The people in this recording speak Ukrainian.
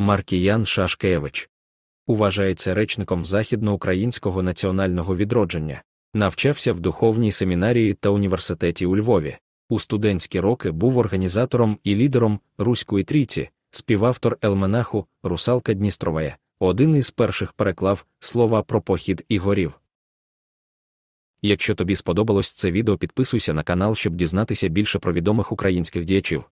Маркіян Шашкевич. Уважається речником західноукраїнського національного відродження, навчався в духовній семінарії та університеті у Львові. У студентські роки був організатором і лідером Руської трійці, співавтор Елменаху Русалка Дністровая, один із перших переклав слова про похід і горів. Якщо тобі сподобалось це відео, підписуйся на канал, щоб дізнатися більше про відомих українських діячів.